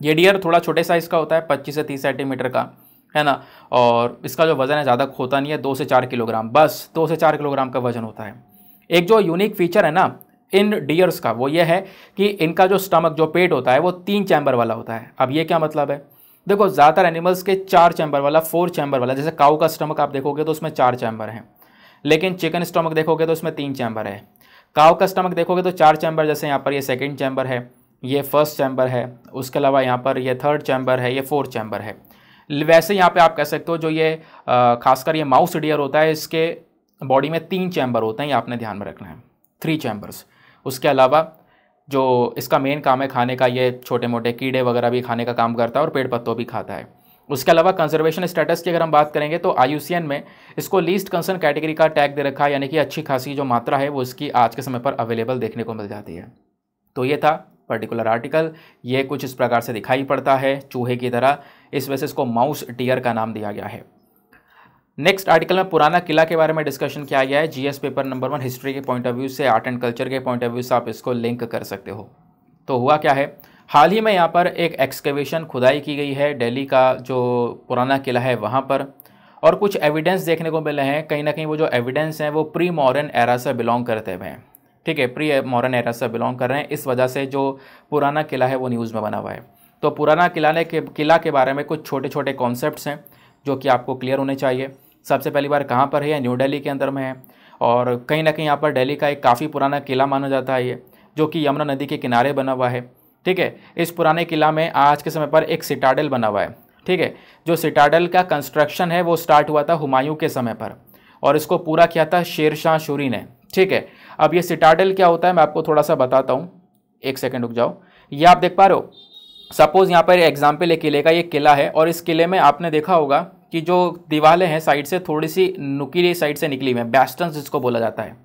ये डियर थोड़ा छोटे साइज़ का होता है पच्चीस से तीस सेंटीमीटर का है ना और इसका जो वज़न है ज़्यादा खोता नहीं है दो से चार किलोग्राम बस दो से चार किलोग्राम का वज़न होता है एक जो यूनिक फीचर है ना इन डियर्स का वो ये है कि इनका जो स्टमक जो पेट होता है वो तीन चैम्बर वाला होता है अब ये क्या मतलब है देखो ज़्यादातर एनिमल्स के चार चैम्बर वाला फोर चैम्बर वाला जैसे काऊ का स्टमक आप देखोगे तो उसमें चार चैम्बर हैं लेकिन चिकन स्टमक देखोगे तो उसमें तीन चैम्बर है काउ का स्टमक देखोगे तो चार चैम्बर जैसे यहाँ पर ये सेकेंड चैम्बर है ये फर्स्ट चैम्बर है उसके अलावा यहाँ पर ये थर्ड चैम्बर है ये फोर्थ चैम्बर है वैसे यहाँ पे आप कह सकते हो जो ये खासकर ये माउस डियर होता है इसके बॉडी में तीन चैम्बर होते हैं ये आपने ध्यान में रखना है थ्री चैम्बर्स उसके अलावा जो इसका मेन काम है खाने का ये छोटे मोटे कीड़े वगैरह भी खाने का काम करता है और पेड़ पत्तों भी खाता है उसके अलावा कंजर्वेशन स्टेटस की अगर हम बात करेंगे तो आई में इसको लीस्ट कंसर्न कैटेगरी का टैग दे रखा है यानी कि अच्छी खासी जो मात्रा है वो इसकी आज के समय पर अवेलेबल देखने को मिल जाती है तो ये था पर्टिकुलर आर्टिकल ये कुछ इस प्रकार से दिखाई पड़ता है चूहे की तरह इस वजह से इसको माउस टीयर का नाम दिया गया है नेक्स्ट आर्टिकल में पुराना किला के बारे में डिस्कशन किया गया है GS paper number one history के पॉइंट ऑफ व्यू से आर्ट एंड कल्चर के पॉइंट ऑफ व्यू से आप इसको लिंक कर सकते हो तो हुआ क्या है हाल ही में यहाँ पर एक एक्सकेवेशन खुदाई की गई है दिल्ली का जो पुराना किला है वहाँ पर और कुछ एविडेंस देखने को मिले हैं कहीं ना कहीं वो जो एविडेंस हैं वो प्री मॉडर्न एरा से बिलोंग करते हुए हैं ठीक है प्री मॉडर्न एरा से बिलोंग कर रहे हैं इस वजह से जो पुराना किला है वो न्यूज़ में बना हुआ है तो पुराना किला ने के किला के बारे में कुछ छोटे छोटे कॉन्सेप्ट हैं जो कि आपको क्लियर होने चाहिए सबसे पहली बार कहाँ पर है या न्यू डेली के अंदर में है और कहीं ना कहीं यहाँ पर डेली का एक काफ़ी पुराना किला माना जाता है ये जो कि यमुना नदी के किनारे बना हुआ है ठीक है इस पुराने किला में आज के समय पर एक सिटाडल बना हुआ है ठीक है जो सिटाडल का कंस्ट्रक्शन है वो स्टार्ट हुआ था हुमायूं के समय पर और इसको पूरा किया था शेर शाह शूरी ने ठीक है अब ये सिटाडल क्या होता है मैं आपको थोड़ा सा बताता हूँ एक सेकेंड रुक जाओ ये आप देख पा रहे हो सपोज़ यहाँ पर एग्जाम्पल एक किले का ये किला है और इस किले में आपने देखा होगा कि जो दीवारें हैं साइड से थोड़ी सी नुकीली साइड से निकली हुई है बैस्टन जिसको बोला जाता है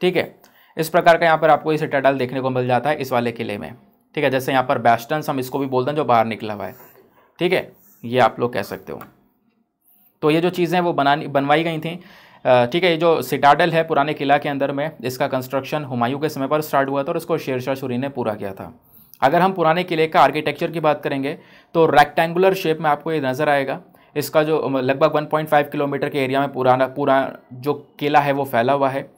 ठीक है इस प्रकार का यहाँ पर आपको इसे टटल देखने को मिल जाता है इस वाले किले में ठीक है जैसे यहाँ पर बैस्टन्स हम इसको भी बोलते हैं जो बाहर निकला हुआ है ठीक है ये आप लोग कह सकते हो तो ये जो चीज़ें वो बनानी बनवाई गई थी ठीक है ये जो सिटाडल है पुराने किला के अंदर में इसका कंस्ट्रक्शन हुमायूं के समय पर स्टार्ट हुआ था और इसको शेरशाह सूरी ने पूरा किया था अगर हम पुराने किले का आर्किटेक्चर की बात करेंगे तो रेक्टेंगुलर शेप में आपको ये नज़र आएगा इसका जो लगभग 1.5 किलोमीटर के एरिया में पुराना पूरा जो किला है वो फैला हुआ है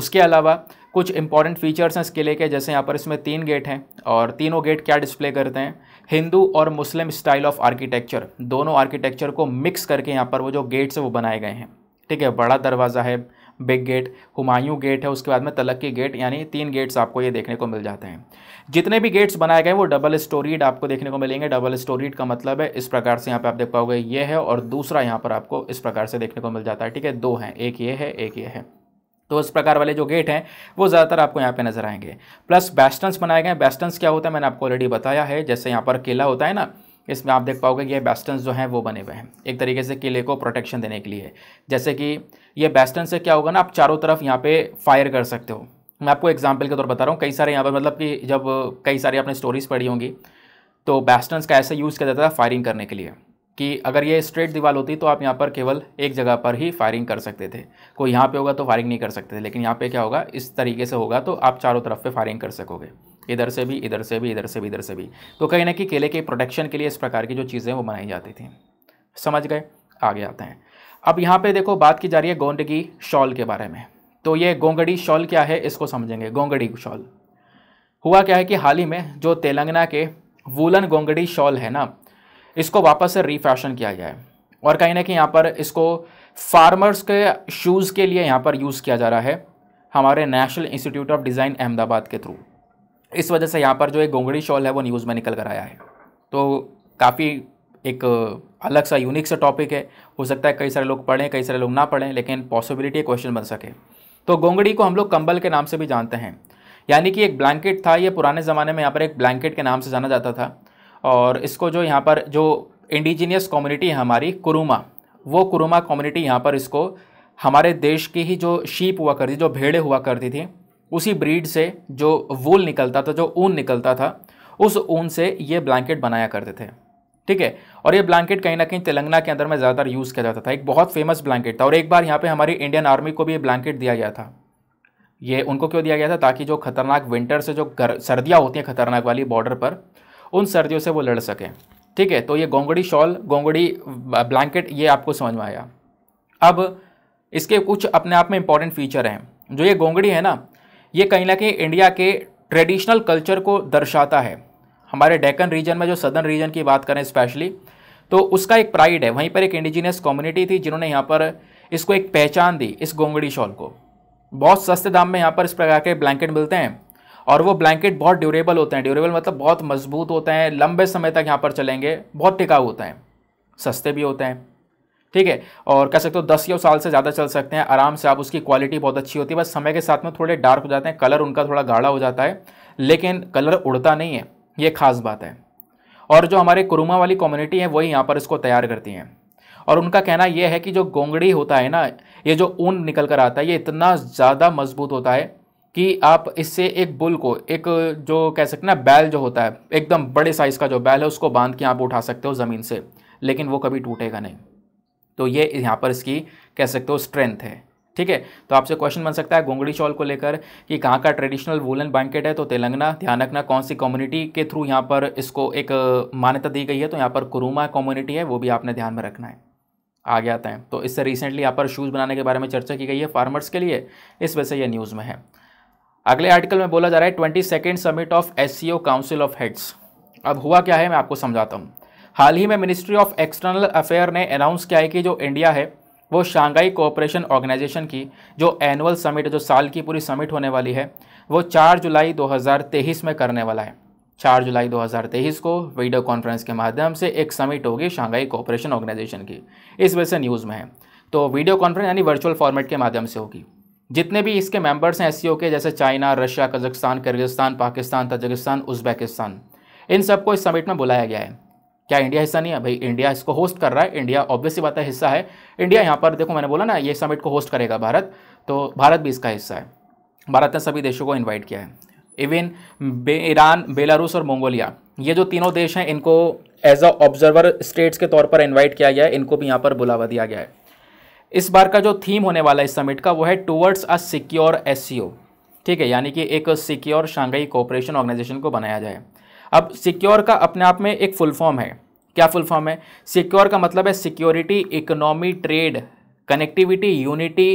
उसके अलावा कुछ इंपॉर्टेंट फीचर्स हैं इस किले के जैसे यहाँ पर इसमें तीन गेट हैं और तीनों गेट क्या डिस्प्ले करते हैं हिंदू और मुस्लिम स्टाइल ऑफ आर्किटेक्चर दोनों आर्किटेक्चर को मिक्स करके यहाँ पर वो जो गेट्स हैं वो बनाए गए हैं ठीक है बड़ा दरवाज़ा है बिग गेट हुमायूं गेट है उसके बाद में तलक्की गेट यानी तीन गेट्स आपको ये देखने को मिल जाते हैं जितने भी गेट्स बनाए गए वो डबल स्टोरीड आपको देखने को मिलेंगे डबल स्टोरीड का मतलब है इस प्रकार से यहाँ पर आप देख पाओगे ये है और दूसरा यहाँ पर आपको इस प्रकार से देखने को मिल जाता है ठीक है दो हैं एक ये है एक ये है तो इस प्रकार वाले जो गेट हैं वो ज़्यादातर आपको यहाँ पे नजर आएंगे प्लस बेस्टन्स बनाए गए बेस्टन्स क्या होता है मैंने आपको ऑलरेडी बताया है जैसे यहाँ पर किला होता है ना इसमें आप देख पाओगे कि ये बेस्टन जो हैं वो बने हुए हैं एक तरीके से किले को प्रोटेक्शन देने के लिए जैसे कि ये बेस्टन से क्या होगा ना आप चारों तरफ यहाँ पे फायर कर सकते हो मैं आपको एग्जाम्पल के तौर बता रहा हूँ कई सारे यहाँ पर मतलब कि जब कई सारी आपने स्टोरीज़ पढ़ी होंगी तो बेस्टन्स का ऐसे यूज़ किया जाता था फायरिंग करने के लिए कि अगर ये स्ट्रेट दीवार होती तो आप यहाँ पर केवल एक जगह पर ही फायरिंग कर सकते थे कोई यहाँ पे होगा तो फायरिंग नहीं कर सकते थे लेकिन यहाँ पे क्या होगा इस तरीके से होगा तो आप चारों तरफ पे फायरिंग कर सकोगे इधर से भी इधर से भी इधर से भी इधर से भी तो कहीं ना कि केले के प्रोडक्शन के लिए इस प्रकार की जो चीज़ें वो बनाई जाती थी समझ गए आगे आते हैं अब यहाँ पे देखो बात की जा रही है गोंडगी शॉल के बारे में तो ये गोंगड़ी शॉल क्या है इसको समझेंगे गोंगड़ी शॉल हुआ क्या है कि हाल ही में जो तेलंगाना के वूलन गोंगड़ी शॉल है ना इसको वापस से रीफैशन किया गया है और कहीं ना कहीं यहाँ पर इसको फार्मर्स के शूज़ के लिए यहाँ पर यूज़ किया जा रहा है हमारे National Institute of Design Ahmedabad के थ्रू इस वजह से यहाँ पर जो एक गोंगड़ी शॉल है वो न्यूज़ में निकल कर आया है तो काफ़ी एक अलग सा यूनिक सा टॉपिक है हो सकता है कई सारे लोग पढ़ें कई सारे लोग ना पढ़ें लेकिन पॉसिबिलिटी क्वेश्चन बन सके तो गोंगड़ी को हम लोग कंबल के नाम से भी जानते हैं यानी कि एक ब्लैंकेट था ये पुराने ज़माने में यहाँ पर एक ब्लैंकेट के नाम से जाना जाता था और इसको जो यहाँ पर जो इंडिजीनियस कम्युनिटी है हमारी कुरुमा वो कुरुमा कम्युनिटी यहाँ पर इसको हमारे देश की ही जो शीप हुआ करती जो भेड़े हुआ करती थी उसी ब्रीड से जो वूल निकलता था जो ऊन निकलता था उस ऊन से ये ब्लैंकेट बनाया करते थे ठीक है और ये ब्लैंकेट कहीं ना कहीं तेलंगाना के अंदर में ज़्यादातर यूज़ किया जाता था एक बहुत फेमस ब्लैंकेट था और एक बार यहाँ पे हमारी इंडियन आर्मी को भी ये ब्लैंकेट दिया गया था ये उनको क्यों दिया गया था ताकि जो खतरनाक विंटर से जो गर, सर्दियाँ होती हैं खतरनाक वाली बॉर्डर पर उन सर्दियों से वो लड़ सकें ठीक है तो ये गोंगड़ी शॉल गोंगड़ी ब्लैंकेट ये आपको समझ में आया अब इसके कुछ अपने आप में इंपॉर्टेंट फीचर हैं जो ये गोंगड़ी है ना ये कहीं ना कहीं इंडिया के ट्रेडिशनल कल्चर को दर्शाता है हमारे डेकन रीजन में जो सदर्न रीजन की बात करें स्पेशली तो उसका एक प्राइड है वहीं पर एक इंडिजिनियस कम्युनिटी थी जिन्होंने यहाँ पर इसको एक पहचान दी इस गोंगड़ी शॉल को बहुत सस्ते दाम में यहाँ पर इस प्रकार के ब्लैंकेट मिलते हैं और वो ब्लैंकेट बहुत ड्यूरेबल होते हैं ड्यूरेबल मतलब बहुत मजबूत होते हैं लंबे समय तक यहाँ पर चलेंगे बहुत टिकाऊ होते हैं सस्ते भी होते हैं ठीक है और कह सकते हो दस या साल से ज़्यादा चल सकते हैं आराम से आप उसकी क्वालिटी बहुत अच्छी होती है बस समय के साथ में थोड़े डार्क हो जाते हैं कलर उनका थोड़ा गाढ़ा हो जाता है लेकिन कलर उड़ता नहीं है ये खास बात है और जो हमारे कुरुमा वाली कम्युनिटी है वही यहाँ पर इसको तैयार करती हैं और उनका कहना यह है कि जो गोंगड़ी होता है ना ये जो ऊन निकल कर आता है ये इतना ज़्यादा मजबूत होता है कि आप इससे एक बुल को एक जो कह सकते हैं ना बैल जो होता है एकदम बड़े साइज़ का जो बैल है उसको बांध के आप उठा सकते हो ज़मीन से लेकिन वो कभी टूटेगा नहीं तो ये यहाँ पर इसकी कह सकते हो स्ट्रेंथ है ठीक है तो आपसे क्वेश्चन बन सकता है गोंगड़ी चौल को लेकर कि कहाँ का ट्रेडिशनल वुलन बैंकेट है तो तेलंगाना ध्यान रखना कौन सी कम्युनिटी के थ्रू यहाँ पर इसको एक मान्यता दी गई है तो यहाँ पर कुरुमा कम्युनिटी है वो भी आपने ध्यान में रखना है आ गया है तो इससे रिसेंटली यहाँ पर शूज़ बनाने के बारे में चर्चा की गई है फार्मर्स के लिए इस वजह से यह न्यूज़ में है अगले आर्टिकल में बोला जा रहा है twenty second summit of S council of heads अब हुआ क्या है मैं आपको समझाता हूँ हाल ही में मिनिस्ट्री ऑफ एक्सटर्नल अफेयर ने अनाउंस किया है कि जो इंडिया है वो शांघाई कोऑपरेशन ऑर्गेनाइजेशन की जो एनुअल समिट जो साल की पूरी समिट होने वाली है वो 4 जुलाई 2023 में करने वाला है 4 जुलाई 2023 को वीडियो कॉन्फ्रेंस के माध्यम से एक समिट होगी शांघाई कोऑपरेशन ऑर्गेनाइजेशन की इस वजह से न्यूज़ में है तो वीडियो कॉन्फ्रेंस यानी वर्चुअल फॉर्मेट के माध्यम से होगी जितने भी इसके मेंबर्स हैं एस के जैसे China Russia Kazakhstan Kyrgyzstan Pakistan Tajikistan Uzbekistan इन सबको इस समिट में बुलाया गया है क्या इंडिया हिस्सा नहीं है भाई इंडिया इसको होस्ट कर रहा है इंडिया ऑब्वियसली बात है हिस्सा है इंडिया यहाँ पर देखो मैंने बोला ना ये समिट को होस्ट करेगा भारत तो भारत भी इसका हिस्सा है भारत ने सभी देशों को इन्वाइट किया है इवन बे ईरान बेलारूस और मंगोलिया ये जो तीनों देश हैं इनको एज अ ऑब्जर्वर स्टेट्स के तौर पर इन्वाइट किया गया है इनको भी यहाँ पर बुलावा दिया गया है इस बार का जो थीम होने वाला है इस समिट का वो है टूवर्ड्स अ सिक्योर एस ठीक है यानी कि एक सिक्योर शांघाई कोऑपरेशन ऑर्गेनाइजेशन को बनाया जाए अब सिक्योर का अपने आप में एक फुल फॉर्म है क्या फुल फॉर्म है सिक्योर का मतलब है security economy trade connectivity unity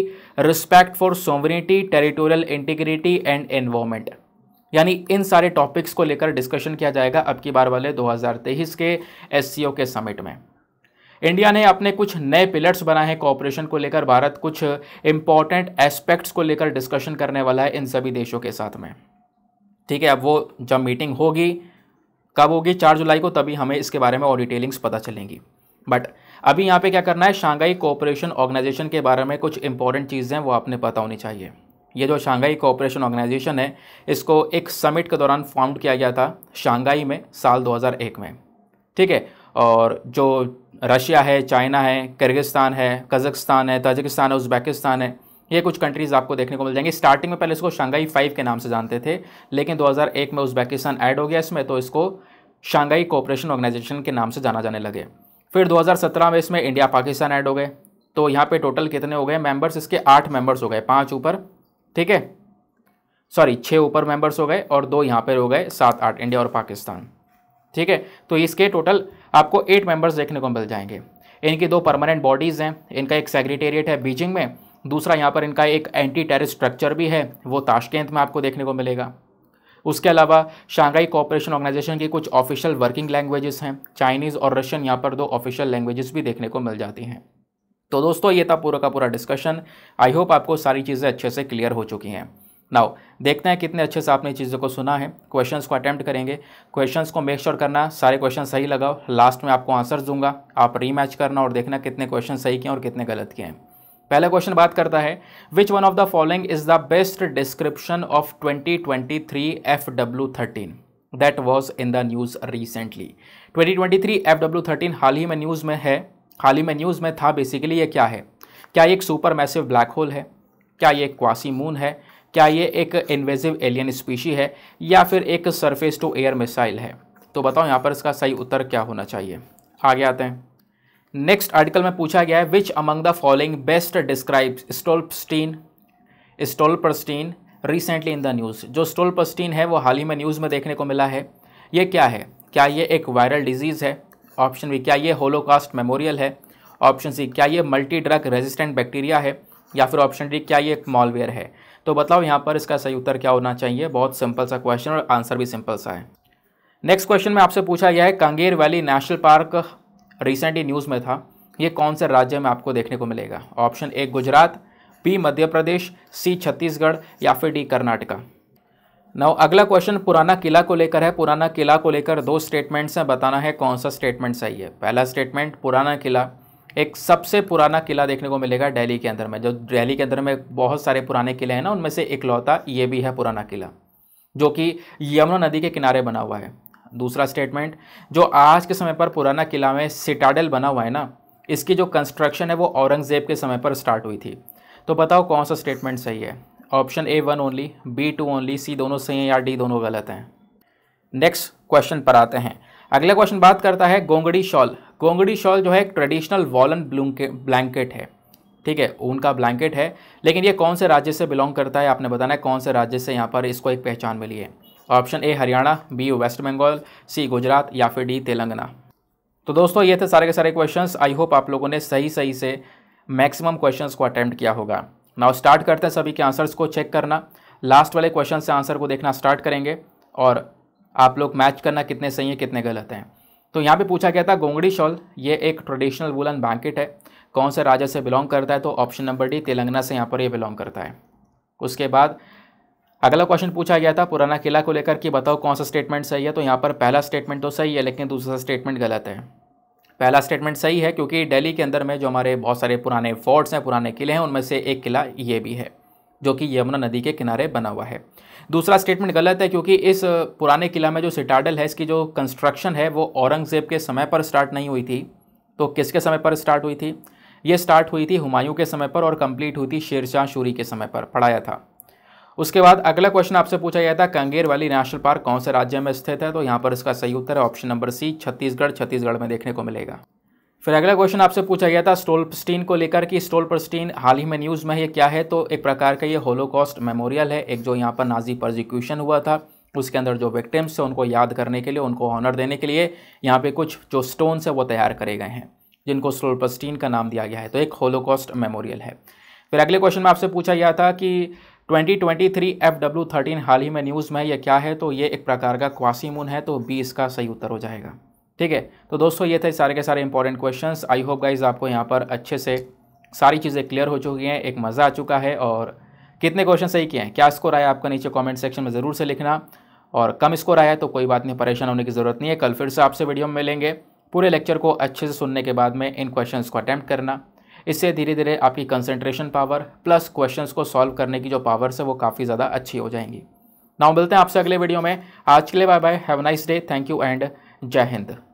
respect for sovereignty territorial integrity and environment यानी इन सारे टॉपिक्स को लेकर डिस्कशन किया जाएगा अब की बार वाले 2023 के एस के समिट में इंडिया ने अपने कुछ नए पिलर्स बनाए हैं कॉपरेशन को लेकर भारत कुछ इंपॉर्टेंट एस्पेक्ट्स को लेकर डिस्कशन करने वाला है इन सभी देशों के साथ में ठीक है अब वो जब मीटिंग होगी कब होगी चार जुलाई को तभी हमें इसके बारे में और डिटेलिंग्स पता चलेंगी बट अभी यहाँ पे क्या करना है शांघाई कोऑपरेशन ऑर्गेनाइजेशन के बारे में कुछ इंपॉर्टेंट चीज़ें वो आपने पता होनी चाहिए ये जो शांघाई कोऑपरेशन ऑर्गेनाइजेशन है इसको एक समिट के दौरान फॉर्म किया गया था शांघाई में साल 2001 में ठीक है और जो रशिया है चाइना है किर्गिस्तान है कजकस्तान है ताजिकिस्तान है उज़्बेकिस्तान है ये कुछ कंट्रीज़ आपको देखने को मिल जाएंगी स्टार्टिंग में पहले इसको शंघाई फाइव के नाम से जानते थे लेकिन 2001 में उज़्बेकिस्तान ऐड हो गया इसमें तो इसको शांघाई कोऑपरेशन ऑर्गेनाइजेशन के नाम से जाना जाने लगे फिर 2017 में इसमें इंडिया पाकिस्तान ऐड हो गए तो यहाँ पे टोटल कितने हो गए मेंबर्स इसके आठ मेंबर्स हो गए पाँच ऊपर ठीक है सॉरी छः ऊपर मेंबर्स हो गए और दो यहाँ पर हो गए सात आठ इंडिया और पाकिस्तान ठीक है तो इसके टोटल आपको एट मेंबर्स देखने को मिल जाएंगे इनकी दो परमानेंट बॉडीज़ हैं इनका एक सेक्रेटेरिएट है बीजिंग में दूसरा यहाँ पर इनका एक एंटी टेरिस स्ट्रक्चर भी है वो ताशकेंत में आपको देखने को मिलेगा उसके अलावा शांघाई कॉपरेशन ऑर्गेनाइजेशन की कुछ ऑफिशियल वर्किंग लैंग्वेजेस हैं चाइनीज़ और रशियन यहाँ पर दो ऑफिशियल लैंग्वेजेस भी देखने को मिल जाती हैं तो दोस्तों ये था पूरा का पूरा डिस्कशन आई होप आपको सारी चीज़ें अच्छे से क्लियर हो चुकी हैं नाउ देखते हैं कितने अच्छे से आपने चीज़ों को सुना है क्वेश्चंस को अटैम्प्ट करेंगे क्वेश्चंस को मेक श्योर sure करना सारे क्वेश्चन सही लगाओ लास्ट में आपको आंसर्स दूंगा आप रीमैच करना और देखना कितने क्वेश्चन सही किए और कितने गलत किए हैं पहला क्वेश्चन बात करता है which one of the following is the best description of 2023 thirteen that was in the news recently 2023 thirteen हाल ही में न्यूज़ में है हाल ही में न्यूज़ में था बेसिकली ये क्या है क्या ये एक सुपर मैसिव ब्लैक होल है क्या ये एक क्वासी मून है क्या ये एक इन्वेजिव एलियन स्पीशी है या फिर एक सरफेस टू एयर मिसाइल है तो बताओ यहाँ पर इसका सही उत्तर क्या होना चाहिए आगे आते हैं नेक्स्ट आर्टिकल में पूछा गया है which among the following best describe Stolperstein Stolperstein recently in the news जो स्टोल्पस्टीन है वो हाल ही में न्यूज़ में देखने को मिला है ये क्या है क्या ये एक वायरल डिजीज़ है ऑप्शन बी क्या ये होलोकास्ट मेमोरियल है ऑप्शन सी क्या ये मल्टी ड्रग रेजिस्टेंट बैक्टीरिया है या फिर ऑप्शन डी क्या ये एक मॉलवेयर है तो बताओ यहाँ पर इसका सही उत्तर क्या होना चाहिए बहुत सिंपल सा क्वेश्चन और आंसर भी सिंपल सा है नेक्स्ट क्वेश्चन में आपसे पूछा गया है Kanger Valley National Park recently news में था ये कौन से राज्य में आपको देखने को मिलेगा option A Gujarat B Madhya Pradesh C Chhattisgarh या फिर डी कर्नाटका नौ अगला क्वेश्चन पुराना किला को लेकर है पुराना किला को लेकर दो स्टेटमेंट्स हैं बताना है कौन सा स्टेटमेंट सही है पहला स्टेटमेंट पुराना किला एक सबसे पुराना किला देखने को मिलेगा दिल्ली के अंदर में जो दिल्ली के अंदर में बहुत सारे पुराने किले हैं ना उनमें से एक लौता ये भी है पुराना किला जो कि यमुना नदी के किनारे बना हुआ है दूसरा स्टेटमेंट जो आज के समय पर पुराना किला में सिटाडल बना हुआ है ना इसकी जो कंस्ट्रक्शन है वो औरंगज़ेब के समय पर स्टार्ट हुई थी तो बताओ कौन सा स्टेटमेंट सही है option A one only B two only C दोनों सही हैं या डी दोनों गलत हैं नेक्स्ट क्वेश्चन पर आते हैं अगला क्वेश्चन बात करता है गोंगड़ी शॉल गोंगड़ी शॉल जो है एक ट्रेडिशनल वॉलन ब्लैंकेट है ठीक है ऊन का ब्लैंकेट है लेकिन ये कौन से राज्य से बिलोंग करता है आपने बताना है कौन से राज्य से यहाँ पर इसको एक पहचान मिली है option A Haryana B West Bengal C Gujarat या फिर डी तेलंगाना तो दोस्तों ये थे सारे के सारे क्वेश्चंस आई होप आप लोगों ने सही सही से मैक्सिमम क्वेश्चंस को अटैम्प्ट किया होगा नाउ स्टार्ट करते हैं सभी के आंसर्स को चेक करना लास्ट वाले क्वेश्चन से आंसर को देखना स्टार्ट करेंगे और आप लोग मैच करना कितने सही हैं कितने गलत हैं तो यहाँ पे पूछा गया था गोंगड़ी शॉल ये एक ट्रेडिशनल वुलन बैंकेट है कौन से राज्य से बिलोंग करता है तो ऑप्शन नंबर डी तेलंगाना से यहाँ पर ये बिलोंग करता है उसके बाद अगला क्वेश्चन पूछा गया था पुराना किला को लेकर कि बताओ कौन सा स्टेटमेंट सही है तो यहाँ पर पहला स्टेटमेंट तो सही है लेकिन दूसरा स्टेटमेंट गलत है पहला स्टेटमेंट सही है क्योंकि दिल्ली के अंदर में जो हमारे बहुत सारे पुराने फोर्ट्स हैं पुराने किले हैं उनमें से एक किला ये भी है जो कि यमुना नदी के किनारे बना हुआ है दूसरा स्टेटमेंट गलत है क्योंकि इस पुराने किला में जो सिटाडल है इसकी जो कंस्ट्रक्शन है वो औरंगज़ेब के समय पर स्टार्ट नहीं हुई थी तो किसके समय पर स्टार्ट हुई थी ये स्टार्ट हुई थी हुमायूं के समय पर और कंप्लीट हुई थी शेरशाह शूरी के समय पर पढ़ाया था उसके बाद अगला क्वेश्चन आपसे पूछा गया था कंगेर वैली नेशनल पार्क कौन से राज्य में स्थित है तो यहाँ पर इसका सही उत्तर है option number C Chhattisgarh Chhattisgarh में देखने को मिलेगा फिर अगला क्वेश्चन आपसे पूछा गया था स्टोलपस्टीन को लेकर कि स्टोलपस्टीन हाल ही में न्यूज़ में ये क्या है तो एक प्रकार का ये होलोकॉस्ट मेमोरियल है एक जो यहाँ पर नाजी प्रोजिक्यूशन हुआ था उसके अंदर जो विक्टिम्स हैं उनको याद करने के लिए उनको ऑनर देने के लिए यहाँ पे कुछ जो स्टोन्स है वो तैयार करे गए हैं जिनको स्टोलपस्टीन का नाम दिया गया है तो एक होलोकॉस्ट मेमोरियल है फिर अगले क्वेश्चन में आपसे पूछा गया था कि 2023 FW13 हाल ही में न्यूज़ में यह क्या है तो ये एक प्रकार का मून है तो बी इसका सही उत्तर हो जाएगा ठीक है तो दोस्तों ये थे सारे के सारे important question I hope guys आपको यहाँ पर अच्छे से सारी चीज़ें क्लियर हो चुकी हैं एक मज़ा आ चुका है और कितने क्वेश्चन सही किए हैं क्या स्कोर आया आपका नीचे कॉमेंट सेक्शन में ज़रूर से लिखना और कम स्कोर आया तो कोई बात नहीं परेशान होने की ज़रूरत नहीं है कल फिर से आपसे वीडियो में मिलेंगे पूरे लेक्चर को अच्छे से सुनने के बाद में इन क्वेश्चंस को अटैम्प्ट करना इससे धीरे धीरे आपकी कंसंट्रेशन पावर प्लस क्वेश्चन को सॉल्व करने की जो पावर्स है वो काफ़ी ज़्यादा अच्छी हो जाएंगी नाउ मिलते हैं आपसे अगले वीडियो में आज के लिए bye bye have nice day thank you and जय हिंद